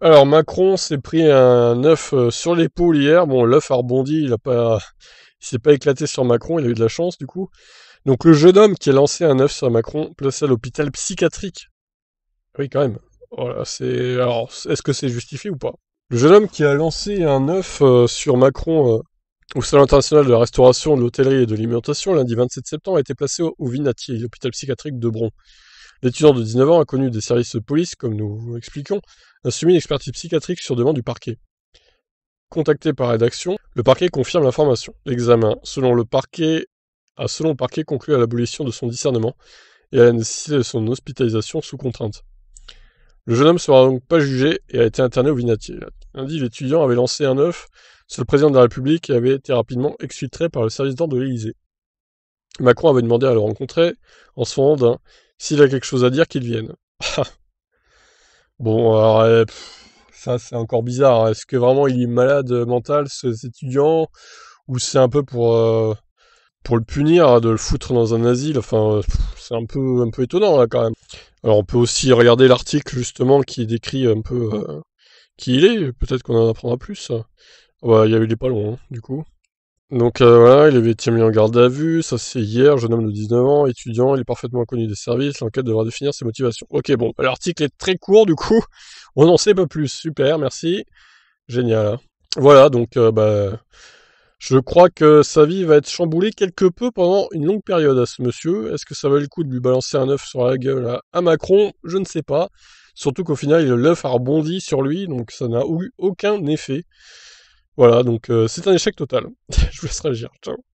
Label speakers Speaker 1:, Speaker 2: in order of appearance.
Speaker 1: Alors Macron s'est pris un œuf euh, sur l'épaule hier. Bon, l'œuf a rebondi, il a pas, il s'est pas éclaté sur Macron, il a eu de la chance du coup. Donc le jeune homme qui a lancé un œuf sur Macron, placé à l'hôpital psychiatrique. Oui, quand même. Voilà, c'est. Alors, est-ce que c'est justifié ou pas Le jeune homme qui a lancé un œuf euh, sur Macron euh, au Salon international de la restauration, de l'hôtellerie et de l'alimentation lundi 27 septembre a été placé au, Vinatier, l'hôpital psychiatrique de Bron. L'étudiant de 19 ans a connu des services de police, comme nous expliquons, a une expertise psychiatrique sur demande du parquet. Contacté par rédaction, le parquet confirme l'information. L'examen, selon le parquet, a selon le parquet conclu à l'abolition de son discernement et à la nécessité de son hospitalisation sous contrainte. Le jeune homme sera donc pas jugé et a été interné au Vinatier. Lundi, l'étudiant avait lancé un œuf sur le président de la République et avait été rapidement exfiltré par le service d'ordre de l'Élysée. Macron avait demandé à le rencontrer en se moment, s'il a quelque chose à dire, qu'il vienne ». Ah, Bon, alors, euh, ça c'est encore bizarre. Est-ce que vraiment il est malade euh, mental, cet étudiant, ou c'est un peu pour euh, pour le punir, hein, de le foutre dans un asile Enfin, c'est un peu un peu étonnant là quand même. Alors on peut aussi regarder l'article justement qui décrit un peu mmh. qui il est. Peut-être qu'on en apprendra plus. il y des pas loin, hein, du coup. Donc euh, voilà, il avait été mis en garde à vue, ça c'est hier, jeune homme de 19 ans, étudiant, il est parfaitement connu des services, l'enquête devra définir ses motivations. Ok, bon, bah, l'article est très court du coup, on n'en sait pas plus, super, merci, génial. Voilà, donc euh, bah, je crois que sa vie va être chamboulée quelque peu pendant une longue période à ce monsieur. Est-ce que ça vaut le coup de lui balancer un œuf sur la gueule à Macron Je ne sais pas. Surtout qu'au final, l'œuf a rebondi sur lui, donc ça n'a eu aucun effet. Voilà, donc euh, c'est un échec total. Je vous laisse réagir. Ciao.